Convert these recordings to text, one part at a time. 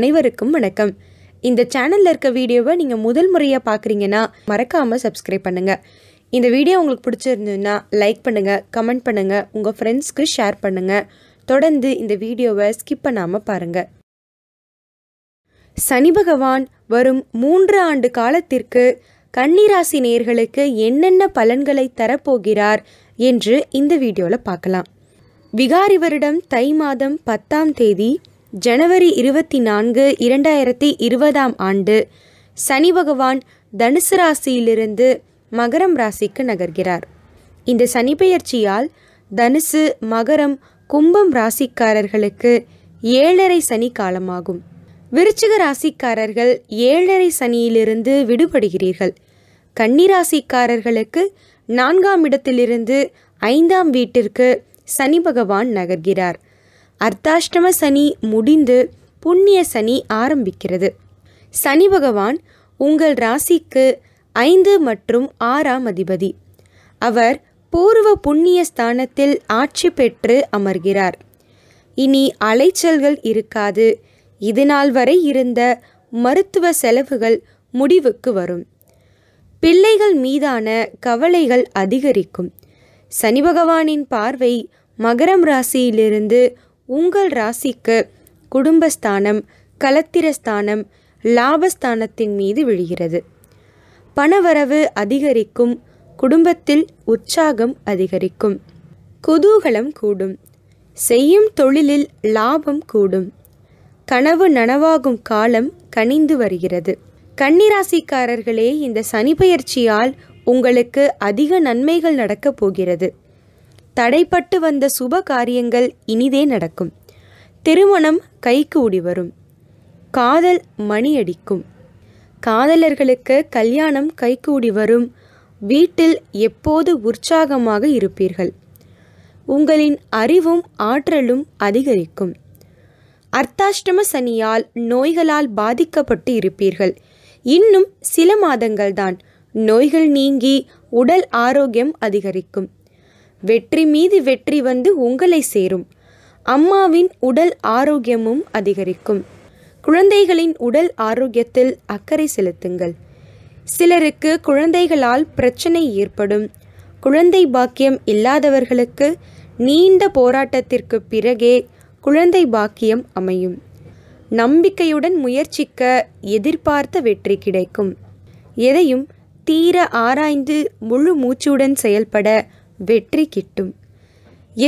அனைவருக்கும் வணக்கம் இந்த சேனலில் இருக்க வீடியோவை நீங்கள் முதல் முறையாக பார்க்குறீங்கன்னா மறக்காமல் சப்ஸ்கிரைப் பண்ணுங்கள் இந்த வீடியோ உங்களுக்கு பிடிச்சிருந்ததுன்னா லைக் பண்ணுங்கள் கமெண்ட் பண்ணுங்கள் உங்கள் ஃப்ரெண்ட்ஸ்க்கு ஷேர் பண்ணுங்கள் தொடர்ந்து இந்த வீடியோவை ஸ்கிப் பண்ணாமல் பாருங்கள் சனி பகவான் வரும் மூன்று ஆண்டு காலத்திற்கு கன்னிராசி நேர்களுக்கு என்னென்ன பலன்களை தரப்போகிறார் என்று இந்த வீடியோவில் பார்க்கலாம் விகாரி வருடம் தை மாதம் பத்தாம் தேதி ஜனவரி இருபத்தி நான்கு இரண்டாயிரத்தி இருபதாம் ஆண்டு சனி பகவான் தனுசு ராசியிலிருந்து மகரம் ராசிக்கு நகர்கிறார் இந்த சனி பெயர்ச்சியால் தனுசு மகரம் கும்பம் ராசிக்காரர்களுக்கு ஏழரை சனி காலமாகும் விருச்சிக ராசிக்காரர்கள் ஏழரை சனியிலிருந்து விடுபடுகிறீர்கள் கன்னிராசிக்காரர்களுக்கு நான்காம் இடத்திலிருந்து ஐந்தாம் வீட்டிற்கு சனி பகவான் நகர்கிறார் அர்த்தாஷ்டம சனி முடிந்து புண்ணிய சனி ஆரம்பிக்கிறது சனி பகவான் உங்கள் ராசிக்கு ஐந்து மற்றும் ஆறாம் அதிபதி அவர் பூர்வ புண்ணிய ஸ்தானத்தில் ஆட்சி பெற்று அமர்கிறார் இனி அலைச்சல்கள் இருக்காது இதுநாள் வரை இருந்த மருத்துவ செலவுகள் முடிவுக்கு வரும் பிள்ளைகள் மீதான கவலைகள் அதிகரிக்கும் சனி பகவானின் பார்வை மகரம் ராசியிலிருந்து உங்கள் ராசிக்கு குடும்பஸ்தானம் கலத்திரஸ்தானம் லாபஸ்தானத்தின் மீது விழுகிறது பணவரவு அதிகரிக்கும் குடும்பத்தில் உற்சாகம் அதிகரிக்கும் குதூகலம் கூடும் செய்யும் தொழிலில் லாபம் கூடும் கனவு நனவாகும் காலம் கனிந்து வருகிறது கன்னிராசிக்காரர்களே இந்த சனி பயிற்சியால் உங்களுக்கு அதிக நன்மைகள் நடக்கப் போகிறது தடைப்பட்டு வந்த சுப காரியங்கள் இனிதே நடக்கும் திருமணம் கைக்கு ஓடி வரும் காதல் மணியடிக்கும் காதலர்களுக்கு கல்யாணம் கைகூடி வரும் வீட்டில் எப்போது உற்சாகமாக இருப்பீர்கள் உங்களின் அறிவும் ஆற்றலும் அதிகரிக்கும் அர்த்தாஷ்டம சனியால் நோய்களால் பாதிக்கப்பட்டு இருப்பீர்கள் இன்னும் சில மாதங்கள்தான் நோய்கள் நீங்கி உடல் ஆரோக்கியம் அதிகரிக்கும் வெற்றி மீது வெற்றி வந்து உங்களை சேரும் அம்மாவின் உடல் ஆரோக்கியமும் அதிகரிக்கும் குழந்தைகளின் உடல் ஆரோக்கியத்தில் அக்கறை செலுத்துங்கள் சிலருக்கு குழந்தைகளால் பிரச்சனை ஏற்படும் குழந்தை பாக்கியம் இல்லாதவர்களுக்கு நீண்ட போராட்டத்திற்கு பிறகே குழந்தை பாக்கியம் அமையும் நம்பிக்கையுடன் முயற்சிக்க எதிர்பார்த்த வெற்றி கிடைக்கும் எதையும் தீர ஆராய்ந்து முழு மூச்சுடன் செயல்பட வெற்றி கிட்டும்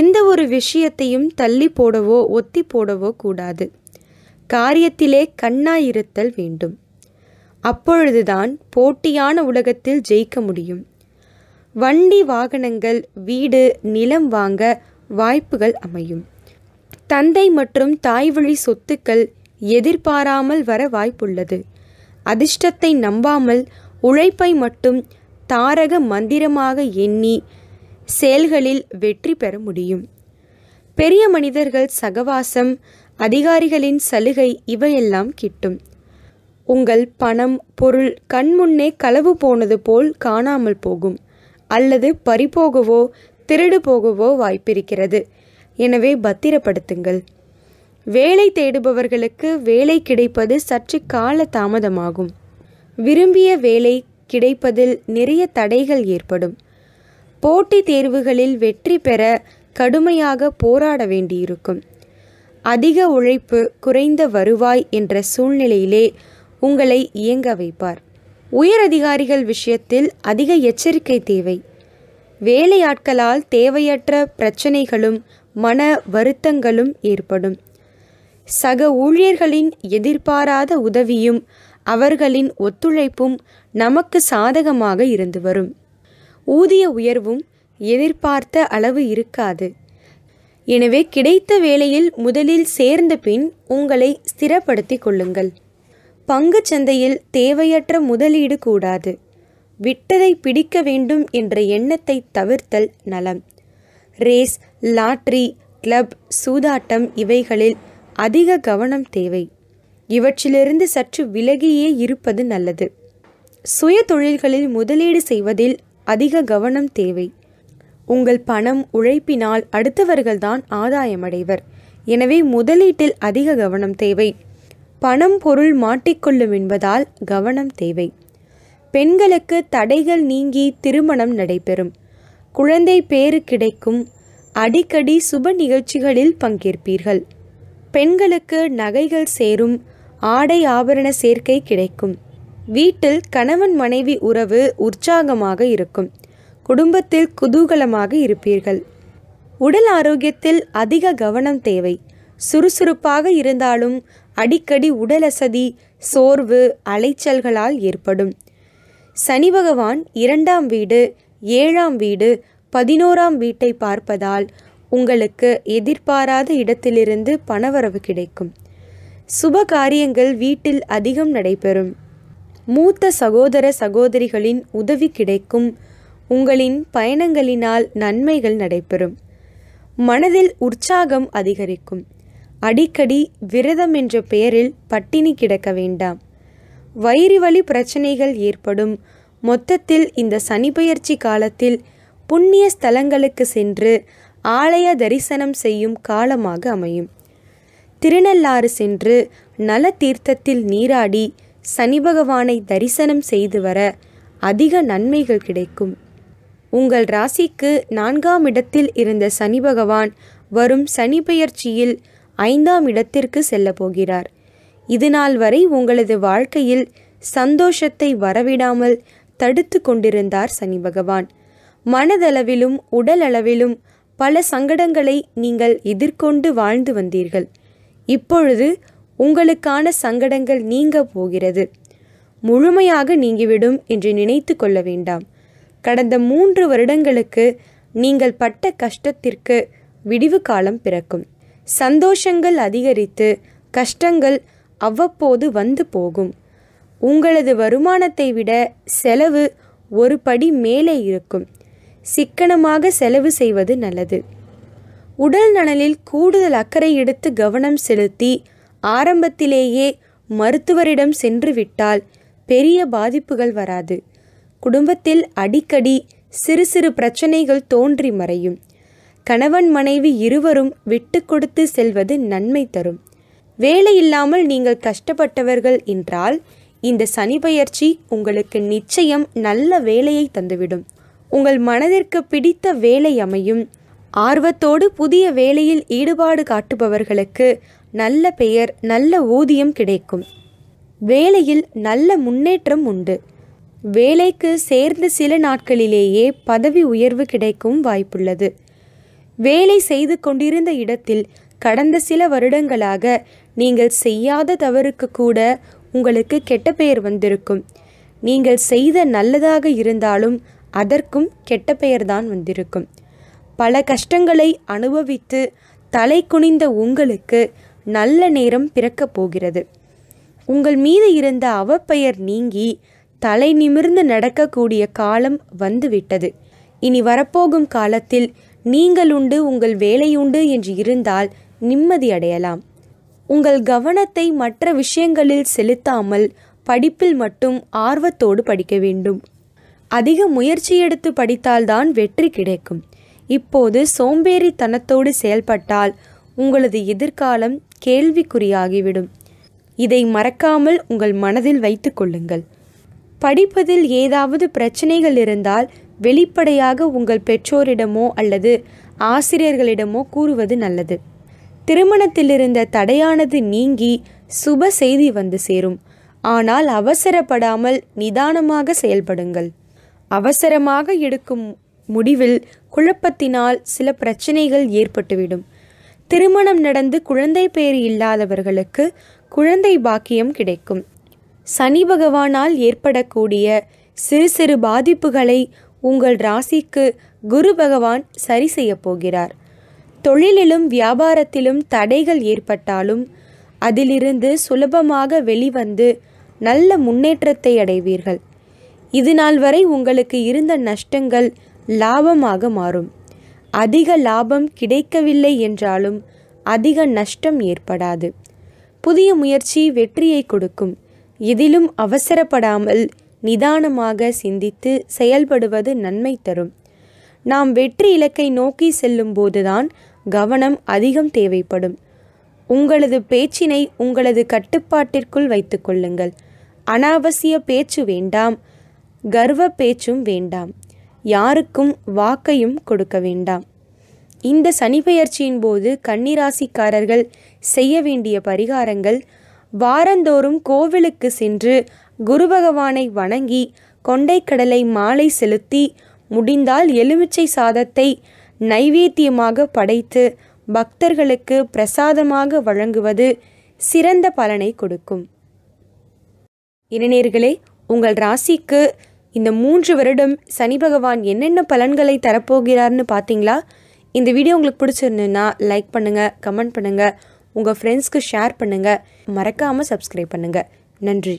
எந்த ஒரு விஷயத்தையும் தள்ளி போடவோ ஒத்தி போடவோ கூடாது காரியத்திலே கண்ணாயிருத்தல் வேண்டும் அப்பொழுதுதான் போட்டியான உலகத்தில் ஜெயிக்க முடியும் வண்டி வாகனங்கள் வீடு நிலம் வாங்க வாய்ப்புகள் அமையும் தந்தை மற்றும் தாய்வழி சொத்துக்கள் எதிர்பாராமல் வர வாய்ப்புள்ளது அதிர்ஷ்டத்தை நம்பாமல் உழைப்பை மட்டும் தாரக மந்திரமாக எண்ணி செயல்களில் வெற்றி பெற முடியும் பெரிய மனிதர்கள் சகவாசம் அதிகாரிகளின் சலுகை இவையெல்லாம் கிட்டும் உங்கள் பணம் பொருள் கண்முன்னே களவு போனது போல் காணாமல் போகும் அல்லது பறிபோகவோ திருடு போகவோ வாய்ப்பிருக்கிறது எனவே பத்திரப்படுத்துங்கள் வேலை தேடுபவர்களுக்கு வேலை கிடைப்பது சற்று கால தாமதமாகும் விரும்பிய வேலை கிடைப்பதில் நிறைய தடைகள் ஏற்படும் போட்டித் தேர்வுகளில் வெற்றி பெற கடுமையாக போராட வேண்டியிருக்கும் அதிக உழைப்பு குறைந்த வருவாய் என்ற சூழ்நிலையிலே உங்களை இயங்க வைப்பார் உயர் அதிகாரிகள் விஷயத்தில் அதிக எச்சரிக்கை தேவை வேலையாட்களால் தேவையற்ற பிரச்சனைகளும் மன வருத்தங்களும் ஏற்படும் சக ஊழியர்களின் எதிர்பாராத உதவியும் அவர்களின் ஒத்துழைப்பும் நமக்கு சாதகமாக இருந்து வரும் ஊதிய உயர்வும் எதிர்பார்த்த அளவு இருக்காது எனவே கிடைத்த வேலையில் முதலில் சேர்ந்த பின் உங்களை ஸ்திரப்படுத்தி கொள்ளுங்கள் பங்கு சந்தையில் தேவையற்ற முதலீடு கூடாது விட்டதை பிடிக்க வேண்டும் என்ற எண்ணத்தை தவிர்த்தல் நலம் ரேஸ் லாட்ரி கிளப் சூதாட்டம் இவைகளில் அதிக கவனம் தேவை இவற்றிலிருந்து சற்று விலகியே இருப்பது நல்லது சுய தொழில்களில் முதலீடு செய்வதில் அதிக கவனம் தேவை உங்கள் பணம் உழைப்பினால் அடுத்தவர்கள்தான் ஆதாயமடைவர் எனவே முதலீட்டில் அதிக கவனம் தேவை பணம் பொருள் மாட்டிக்கொள்ளும் என்பதால் கவனம் தேவை பெண்களுக்கு தடைகள் நீங்கி திருமணம் நடைபெறும் குழந்தை பேறு கிடைக்கும் அடிக்கடி சுப நிகழ்ச்சிகளில் பங்கேற்பீர்கள் பெண்களுக்கு நகைகள் சேரும் ஆடை ஆபரண சேர்க்கை கிடைக்கும் வீட்டில் கணவன் மனைவி உறவு உற்சாகமாக இருக்கும் குடும்பத்தில் குதூகலமாக இருப்பீர்கள் உடல் ஆரோக்கியத்தில் அதிக கவனம் தேவை சுறுசுறுப்பாக இருந்தாலும் அடிக்கடி உடல் சோர்வு அலைச்சல்களால் ஏற்படும் சனி பகவான் இரண்டாம் வீடு ஏழாம் வீடு பதினோராம் வீட்டை பார்ப்பதால் உங்களுக்கு எதிர்பாராத இடத்திலிருந்து பணவரவு கிடைக்கும் சுப காரியங்கள் வீட்டில் அதிகம் நடைபெறும் மூத்த சகோதர சகோதரிகளின் உதவி கிடைக்கும் உங்களின் பயணங்களினால் நன்மைகள் நடைபெறும் மனதில் உற்சாகம் அதிகரிக்கும் அடிக்கடி விரதம் என்ற பெயரில் பட்டினி கிடக்க வேண்டாம் வயிறு வழி பிரச்சனைகள் ஏற்படும் மொத்தத்தில் இந்த சனிப்பெயர்ச்சி காலத்தில் புண்ணிய ஸ்தலங்களுக்கு சென்று ஆலய தரிசனம் செய்யும் காலமாக அமையும் திருநள்ளாறு சென்று நல தீர்த்தத்தில் நீராடி சனி பகவானை தரிசனம் செய்து வர அதிக நன்மைகள் கிடைக்கும் உங்கள் ராசிக்கு நான்காம் இடத்தில் இருந்த சனி பகவான் வரும் சனி பெயர்ச்சியில் ஐந்தாம் இடத்திற்கு செல்ல போகிறார் இது நாள் வரை உங்களது வாழ்க்கையில் சந்தோஷத்தை வரவிடாமல் தடுத்து கொண்டிருந்தார் சனி பகவான் மனதளவிலும் உடலளவிலும் பல சங்கடங்களை நீங்கள் எதிர்கொண்டு வாழ்ந்து வந்தீர்கள் இப்பொழுது உங்களுக்கான சங்கடங்கள் நீங்க போகிறது முழுமையாக நீங்கிவிடும் என்று நினைத்து கொள்ள வேண்டாம் கடந்த மூன்று வருடங்களுக்கு நீங்கள் பட்ட கஷ்டத்திற்கு விடிவு காலம் பிறக்கும் சந்தோஷங்கள் அதிகரித்து கஷ்டங்கள் அவ்வப்போது வந்து போகும் உங்களது வருமானத்தை விட செலவு ஒரு படி மேலே இருக்கும் சிக்கனமாக செலவு செய்வது நல்லது உடல் நலனில் கூடுதல் அக்கறை எடுத்து கவனம் செலுத்தி ஆரம்பத்திலேயே மருத்துவரிடம் சென்று விட்டால் பெரிய பாதிப்புகள் வராது குடும்பத்தில் அடிக்கடி சிறு சிறு பிரச்சனைகள் தோன்றி மறையும் கணவன் மனைவி இருவரும் விட்டு கொடுத்து செல்வது நன்மை தரும் வேலை இல்லாமல் நீங்கள் கஷ்டப்பட்டவர்கள் என்றால் இந்த சனி பயிற்சி உங்களுக்கு நிச்சயம் நல்ல வேலையை தந்துவிடும் உங்கள் மனதிற்கு பிடித்த வேலை அமையும் ஆர்வத்தோடு புதிய வேலையில் ஈடுபாடு காட்டுபவர்களுக்கு நல்ல பெயர் நல்ல ஊதியம் கிடைக்கும் வேலையில் நல்ல முன்னேற்றம் உண்டு வேலைக்கு சேர்ந்த சில நாட்களிலேயே பதவி உயர்வு கிடைக்கும் வாய்ப்புள்ளது வேலை செய்து கொண்டிருந்த இடத்தில் கடந்த சில வருடங்களாக நீங்கள் செய்யாத தவறுக்கு கூட உங்களுக்கு கெட்ட பெயர் வந்திருக்கும் நீங்கள் செய்த நல்லதாக இருந்தாலும் அதற்கும் கெட்ட பெயர்தான் வந்திருக்கும் பல கஷ்டங்களை அனுபவித்து தலை குனிந்த உங்களுக்கு நல்ல நேரம் பிறக்கப் போகிறது உங்கள் மீது இருந்த அவப்பெயர் நீங்கி தலை நிமிர்ந்து நடக்கக்கூடிய காலம் வந்துவிட்டது இனி வரப்போகும் காலத்தில் நீங்கள் உண்டு உங்கள் வேலையுண்டு என்று இருந்தால் நிம்மதி அடையலாம் உங்கள் கவனத்தை மற்ற விஷயங்களில் செலுத்தாமல் படிப்பில் மட்டும் ஆர்வத்தோடு படிக்க வேண்டும் அதிக முயற்சி எடுத்து படித்தால்தான் வெற்றி கிடைக்கும் இப்போது சோம்பேறித்தனத்தோடு செயல்பட்டால் உங்களது எதிர்காலம் கேள்விக்குறியாகிவிடும் இதை மறக்காமல் உங்கள் மனதில் வைத்து கொள்ளுங்கள் படிப்பதில் ஏதாவது பிரச்சனைகள் இருந்தால் வெளிப்படையாக உங்கள் பெற்றோரிடமோ அல்லது ஆசிரியர்களிடமோ கூறுவது நல்லது திருமணத்திலிருந்த தடையானது நீங்கி சுப செய்தி வந்து சேரும் ஆனால் அவசரப்படாமல் நிதானமாக செயல்படுங்கள் அவசரமாக எடுக்கும் முடிவில் குழப்பத்தினால் சில பிரச்சனைகள் ஏற்பட்டுவிடும் திருமணம் நடந்து குழந்தை பேறு இல்லாதவர்களுக்கு குழந்தை பாக்கியம் கிடைக்கும் சனி பகவானால் ஏற்படக்கூடிய சிறு சிறு பாதிப்புகளை உங்கள் ராசிக்கு குரு பகவான் சரி செய்ய போகிறார் தொழிலிலும் வியாபாரத்திலும் தடைகள் ஏற்பட்டாலும் அதிலிருந்து சுலபமாக வெளிவந்து நல்ல முன்னேற்றத்தை அடைவீர்கள் இது நாள் வரை உங்களுக்கு இருந்த நஷ்டங்கள் லாபமாக மாறும் அதிக லாபம் கிடைக்கவில்லை என்றாலும் அதிக நஷ்டம் ஏற்படாது புதிய முயற்சி வெற்றியை கொடுக்கும் எதிலும் அவசரப்படாமல் நிதானமாக சிந்தித்து செயல்படுவது நன்மை தரும் நாம் வெற்றி இலக்கை நோக்கி செல்லும் போதுதான் கவனம் அதிகம் தேவைப்படும் உங்களது பேச்சினை உங்களது கட்டுப்பாட்டிற்குள் வைத்துக்கொள்ளுங்கள் அனாவசிய பேச்சு வேண்டாம் கர்வ பேச்சும் வேண்டாம் யாருக்கும் வாக்கையும் கொடுக்க வேண்டாம் இந்த சனிப்பெயர்ச்சியின் போது கன்னிராசிக்காரர்கள் செய்ய வேண்டிய பரிகாரங்கள் வாரந்தோறும் கோவிலுக்கு சென்று குரு பகவானை வணங்கி கொண்டைக்கடலை மாலை செலுத்தி முடிந்தால் எலுமிச்சை சாதத்தை நைவேத்தியமாக படைத்து பக்தர்களுக்கு பிரசாதமாக வழங்குவது சிறந்த பலனை கொடுக்கும் இளைஞர்களே உங்கள் ராசிக்கு இந்த மூன்று வருடம் சனி பகவான் என்னென்ன பலன்களை தரப்போகிறார்னு பார்த்தீங்களா இந்த வீடியோ உங்களுக்கு பிடிச்சிருந்துன்னா லைக் பண்ணுங்கள் கமெண்ட் பண்ணுங்கள் உங்கள் ஃப்ரெண்ட்ஸ்க்கு ஷேர் பண்ணுங்கள் மறக்காமல் சப்ஸ்கிரைப் பண்ணுங்கள் நன்றி